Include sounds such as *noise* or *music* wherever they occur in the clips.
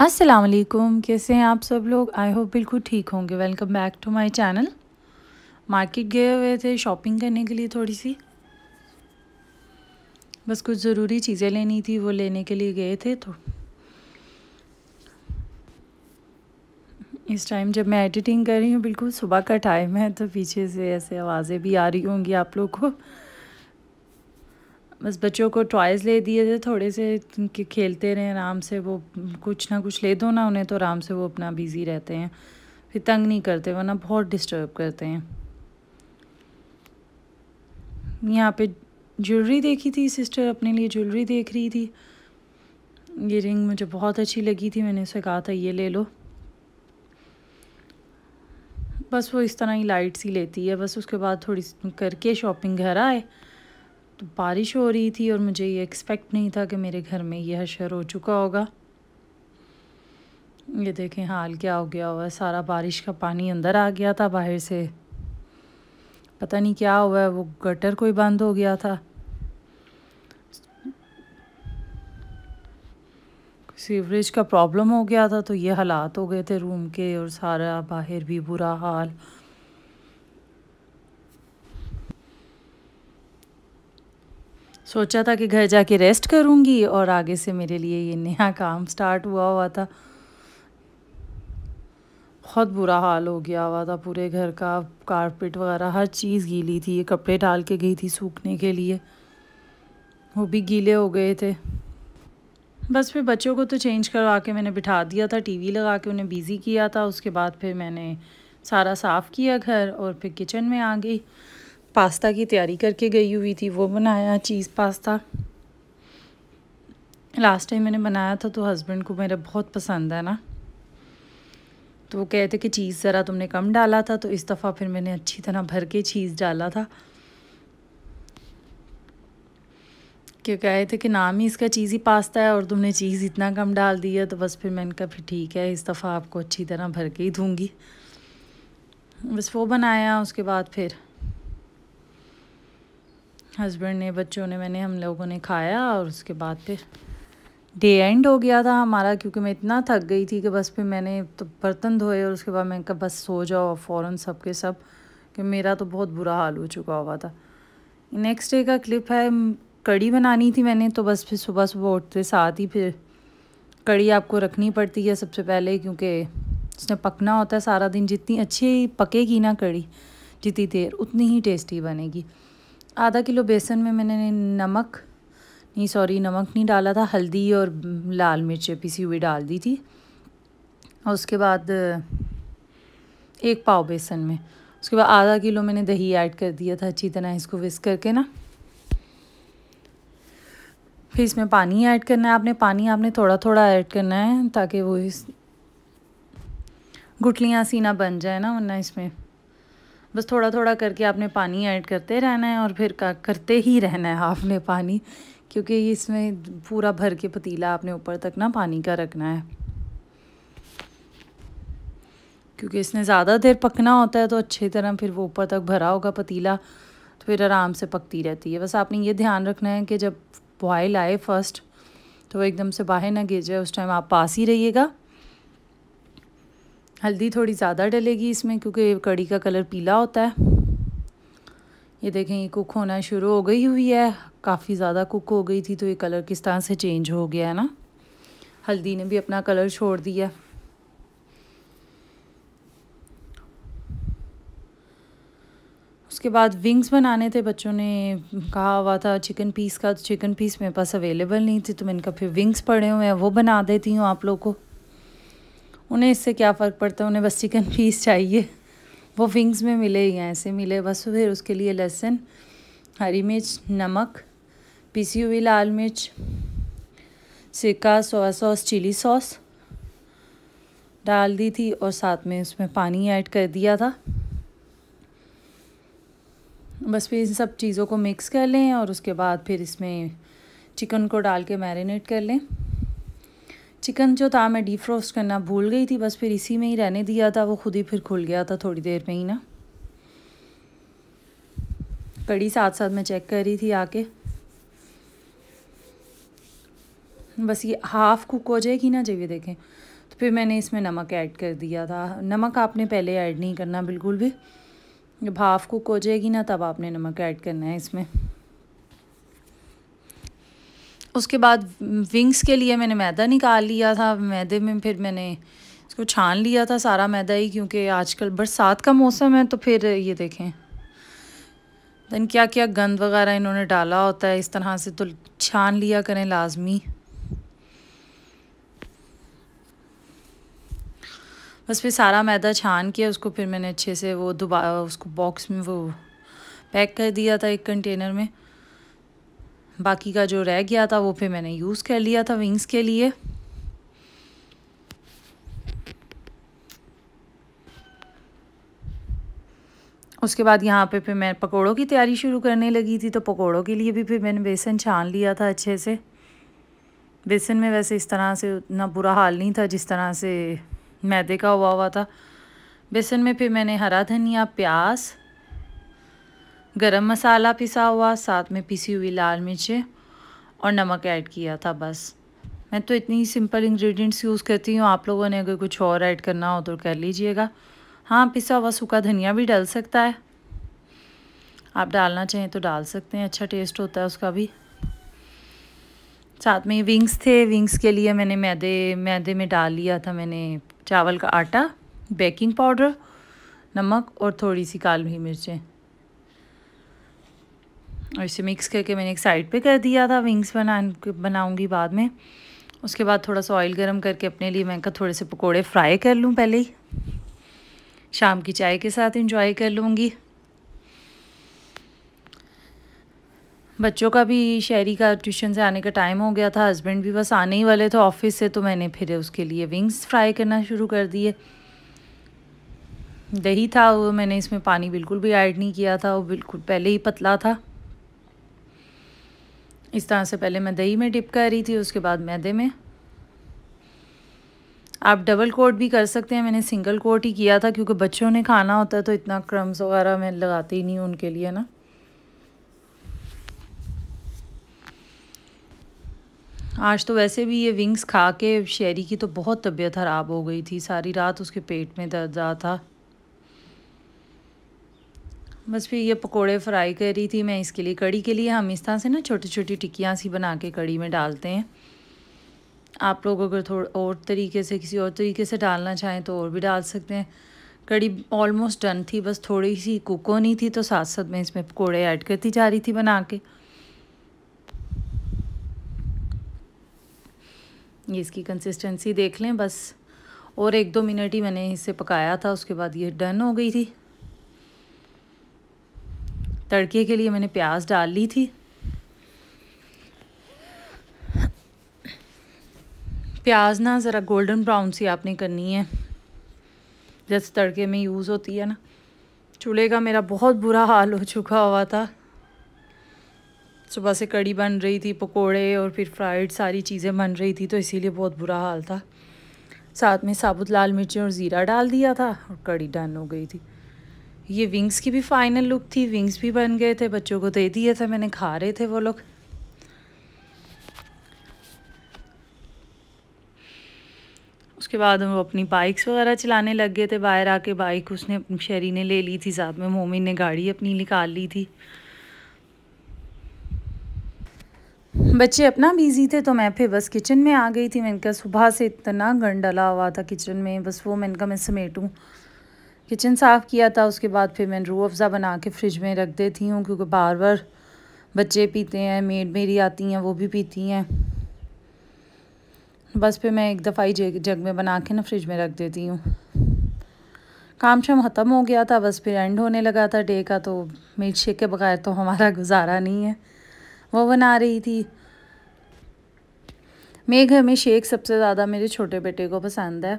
असलकुम कैसे हैं आप सब लोग आई होप बिल्कुल ठीक होंगे welcome back to my channel मार्केट गए हुए थे शॉपिंग करने के लिए थोड़ी सी बस कुछ ज़रूरी चीज़ें लेनी थी वो लेने के लिए गए थे तो इस टाइम जब मैं एडिटिंग कर रही हूँ बिल्कुल सुबह का टाइम है तो पीछे से ऐसे आवाज़ें भी आ रही होंगी आप लोग को बस बच्चों को टॉयज़ ले दिए थे थोड़े से कि खेलते रहें आराम से वो कुछ ना कुछ ले दो ना उन्हें तो आराम से वो अपना बिज़ी रहते हैं फिर तंग नहीं करते वरना बहुत डिस्टर्ब करते हैं यहाँ पे ज्वेलरी देखी थी सिस्टर अपने लिए ज्वेलरी देख रही थी ये रिंग मुझे बहुत अच्छी लगी थी मैंने उसे कहा था ये ले लो बस वो इस तरह ही लाइट सी लेती है बस उसके बाद थोड़ी करके शॉपिंग घर आए तो बारिश हो रही थी और मुझे ये एक्सपेक्ट नहीं था कि मेरे घर में यह शर हो चुका होगा ये देखें हाल क्या हो गया हुआ है सारा बारिश का पानी अंदर आ गया था बाहर से पता नहीं क्या हुआ है वो गटर कोई बंद हो गया था सीवरेज का प्रॉब्लम हो गया था तो ये हालात हो गए थे रूम के और सारा बाहर भी बुरा हाल सोचा था कि घर जाके रेस्ट करूँगी और आगे से मेरे लिए ये नया काम स्टार्ट हुआ हुआ था बहुत बुरा हाल हो गया हुआ था पूरे घर का कारपेट वगैरह हर चीज़ गीली थी ये कपड़े डाल के गई थी सूखने के लिए वो भी गीले हो गए थे बस फिर बच्चों को तो चेंज करवा के मैंने बिठा दिया था टीवी लगा के उन्हें बिज़ी किया था उसके बाद फिर मैंने सारा साफ़ किया घर और फिर किचन में आ गई पास्ता की तैयारी करके गई हुई थी वो बनाया चीज़ पास्ता लास्ट टाइम मैंने बनाया था तो हस्बैंड को मेरा बहुत पसंद है ना तो वो कहते कि चीज़ ज़रा तुमने कम डाला था तो इस दफ़ा फिर मैंने अच्छी तरह भर के चीज़ डाला था क्यों कहे थे कि नाम ही इसका चीज़ ही पास्ता है और तुमने चीज़ इतना कम डाल दी है तो बस फिर मैंने कहा फिर ठीक है इस दफ़ा आपको अच्छी तरह भर के ही दूँगी बस वो बनाया उसके बाद फिर हस्बैंड ने बच्चों ने मैंने हम लोगों ने खाया और उसके बाद फिर डे एंड हो गया था हमारा क्योंकि मैं इतना थक गई थी कि बस फिर मैंने तो बर्तन धोए और उसके बाद मैंने कहा बस सो जाओ फ़ौर सब के सब कि मेरा तो बहुत बुरा हाल हो चुका हुआ था नेक्स्ट डे का क्लिप है कड़ी बनानी थी मैंने तो बस फिर सुबह सुबह उठते साथ ही फिर कड़ी आपको रखनी पड़ती है सबसे पहले क्योंकि उसने पकना होता है सारा दिन जितनी अच्छी पकेगी ना कड़ी जितनी देर उतनी ही टेस्टी बनेगी आधा किलो बेसन में मैंने नमक नहीं सॉरी नमक नहीं डाला था हल्दी और लाल मिर्च पिसी हुई डाल दी थी और उसके बाद एक पाव बेसन में उसके बाद आधा किलो मैंने दही ऐड कर दिया था अच्छी तरह इसको विस्क करके ना फिर इसमें पानी ऐड करना है आपने पानी आपने थोड़ा थोड़ा ऐड करना है ताकि वो इस गुटलियाँ सीना बन जाए ना वरना इसमें बस थोड़ा थोड़ा करके आपने पानी ऐड करते रहना है और फिर का करते ही रहना है आपने पानी क्योंकि इसमें पूरा भर के पतीला आपने ऊपर तक ना पानी का रखना है क्योंकि इसने ज़्यादा देर पकना होता है तो अच्छी तरह फिर वो ऊपर तक भरा होगा पतीला तो फिर आराम से पकती रहती है बस आपने ये ध्यान रखना है कि जब बॉयल आए फर्स्ट तो वो एकदम से बाहर ना गिर जाए उस टाइम आप पास ही रहिएगा हल्दी थोड़ी ज़्यादा डलेगी इसमें क्योंकि कड़ी का कलर पीला होता है ये देखें ये कुक होना शुरू हो गई हुई है काफ़ी ज़्यादा कुक हो गई थी तो ये कलर किस तरह से चेंज हो गया है ना हल्दी ने भी अपना कलर छोड़ दिया उसके बाद विंग्स बनाने थे बच्चों ने कहा हुआ था चिकन पीस का तो चिकन पीस मेरे पास अवेलेबल नहीं थी तो मैंने कहा फिर विंग्स पड़े हुए हैं वो बना देती हूँ आप लोग को उन्हें इससे क्या फ़र्क पड़ता है उन्हें बस चिकन पीस चाहिए वो विंग्स में मिले या ऐसे मिले बस फिर उसके लिए लहसुन हरी मिर्च नमक पिसी हुई लाल मिर्च सिक्का सोया सॉस चिली सॉस डाल दी थी और साथ में उसमें पानी ऐड कर दिया था बस फिर इन सब चीज़ों को मिक्स कर लें और उसके बाद फिर इसमें चिकन को डाल के मैरिनेट कर लें चिकन जो था मैं डीप रोस्ट करना भूल गई थी बस फिर इसी में ही रहने दिया था वो खुद ही फिर खुल गया था थोड़ी देर में ही ना कड़ी साथ साथ मैं चेक कर रही थी आके बस ये हाफ़ कुक हो जाएगी ना जब ये देखें तो फिर मैंने इसमें नमक ऐड कर दिया था नमक आपने पहले ऐड नहीं करना बिल्कुल भी जब हाफ कुक हो जाएगी ना तब आपने नमक ऐड करना है इसमें उसके बाद विंग्स के लिए मैंने मैदा निकाल लिया था मैदे में फिर मैंने इसको छान लिया था सारा मैदा ही क्योंकि आजकल बरसात का मौसम है तो फिर ये देखें देन क्या क्या गंद वगैरह इन्होंने डाला होता है इस तरह से तो छान लिया करें लाजमी बस फिर सारा मैदा छान के उसको फिर मैंने अच्छे से वो दोबारा उसको बॉक्स में वो पैक कर दिया था एक कंटेनर में बाकी का जो रह गया था वो फिर मैंने यूज़ कर लिया था विंग्स के लिए उसके बाद यहाँ पे फिर मैं पकोड़ों की तैयारी शुरू करने लगी थी तो पकोड़ों के लिए भी फिर मैंने बेसन छान लिया था अच्छे से बेसन में वैसे इस तरह से उतना बुरा हाल नहीं था जिस तरह से मैदे का हुआ हुआ था बेसन में फिर मैंने हरा धनिया प्याज गरम मसाला पिसा हुआ साथ में पिसी हुई लाल मिर्चें और नमक ऐड किया था बस मैं तो इतनी सिंपल इंग्रेडिएंट्स यूज़ करती हूँ आप लोगों ने अगर कुछ और ऐड करना हो तो कर लीजिएगा हाँ पिसा हुआ सूखा धनिया भी डाल सकता है आप डालना चाहें तो डाल सकते हैं अच्छा टेस्ट होता है उसका भी साथ में विंग्स थे विंग्स के लिए मैंने मैदे मैदे में डाल लिया था मैंने चावल का आटा बेकिंग पाउडर नमक और थोड़ी सी काली मिर्चें और इसे मिक्स करके मैंने एक साइड पे कर दिया था विंग्स बना बनाऊँगी बाद में उसके बाद थोड़ा सा ऑयल गर्म करके अपने लिए मैं कहा थोड़े से पकोड़े फ्राई कर लूँ पहले ही शाम की चाय के साथ इंजॉय कर लूँगी बच्चों का भी शहरी का ट्यूशन से आने का टाइम हो गया था हस्बैंड भी बस आने ही वाले थे ऑफिस से तो मैंने फिर उसके लिए विंग्स फ्राई करना शुरू कर दिए दही था वो मैंने इसमें पानी बिल्कुल भी ऐड नहीं किया था वो बिल्कुल पहले ही पतला था इस तरह से पहले मैं दही में डिप कर रही थी उसके बाद मैदे में आप डबल कोट भी कर सकते हैं मैंने सिंगल कोट ही किया था क्योंकि बच्चों ने खाना होता है तो इतना क्रम्स वगैरह मैं लगाती ही नहीं उनके लिए ना आज तो वैसे भी ये विंग्स खा के शेरी की तो बहुत तबीयत ख़राब हो गई थी सारी रात उसके पेट में दर्द रहा था बस फिर ये पकोड़े फ्राई कर रही थी मैं इसके लिए कड़ी के लिए हम इस तरह से ना छोटी छोटी टिक्कियाँ सी बना के कड़ी में डालते हैं आप लोग अगर थोड़ा और तरीके से किसी और तरीके से डालना चाहें तो और भी डाल सकते हैं कड़ी ऑलमोस्ट डन थी बस थोड़ी सी कुक होनी थी तो साथ साथ मैं इसमें पकौड़े ऐड करती जा रही थी बना के ये इसकी कंसिस्टेंसी देख लें बस और एक दो मिनट ही मैंने इसे पकाया था उसके बाद ये डन हो गई थी तड़के के लिए मैंने प्याज डाल ली थी प्याज ना ज़रा गोल्डन ब्राउन सी आपने करनी है जैसे तड़के में यूज़ होती है ना चूल्हे का मेरा बहुत बुरा हाल हो चुका हुआ था सुबह से कड़ी बन रही थी पकोड़े और फिर फ्राइड सारी चीज़ें बन रही थी तो इसीलिए बहुत बुरा हाल था साथ में साबुत लाल मिर्ची और ज़ीरा डाल दिया था और कड़ी डन हो गई थी ये विंग्स की भी फाइनल लुक थी विंग्स भी बन गए थे बच्चों को दे दिए थे मैंने खा रहे थे वो लोग उसके बाद वो अपनी बाइक्स वगैरह चलाने लग गए थे बाहर आके बाइक उसने शेरी ने ले ली थी साथ में मोमिन ने गाड़ी अपनी निकाल ली थी बच्चे अपना बिज़ी थे तो मैं फिर बस किचन में आ गई थी मैंने कहा सुबह से इतना गन डला हुआ था किचन में बस वो मैंने कहा मैं समेटूँ किचन साफ़ किया था उसके बाद फिर मैंने रूह अफ़ज़ा बना के फ्रिज में रख देती हूँ क्योंकि बार बार बच्चे पीते हैं मेड मेरी आती हैं वो भी पीती हैं बस फिर मैं एक दफ़ा ही जग में बना के ना फ्रिज में रख देती हूँ काम शाम ख़त्म हो गया था बस फिर एंड होने लगा था डे का तो मिल्क शेक के बगैर तो हमारा *laughs* गुजारा नहीं है वो बना रही थी मेघ में शेक सबसे ज़्यादा मेरे छोटे बेटे को पसंद है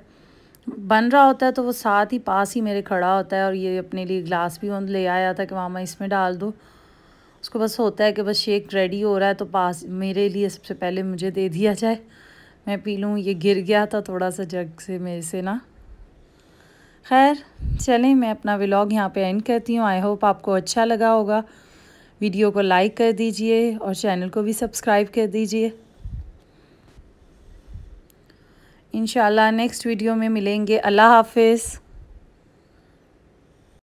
बन रहा होता है तो वो साथ ही पास ही मेरे खड़ा होता है और ये अपने लिए ग्लास भी ले आया था कि मामा इसमें डाल दो उसको बस होता है कि बस शेक रेडी हो रहा है तो पास मेरे लिए सबसे पहले मुझे दे दिया जाए मैं पी लूँ ये गिर गया था थोड़ा सा जग से मेरे से ना खैर चलें मैं अपना व्लॉग यहाँ पे एंड करती हूँ आई होप आपको अच्छा लगा होगा वीडियो को लाइक कर दीजिए और चैनल को भी सब्सक्राइब कर दीजिए इन नेक्स्ट वीडियो में मिलेंगे अल्लाह हाफिज़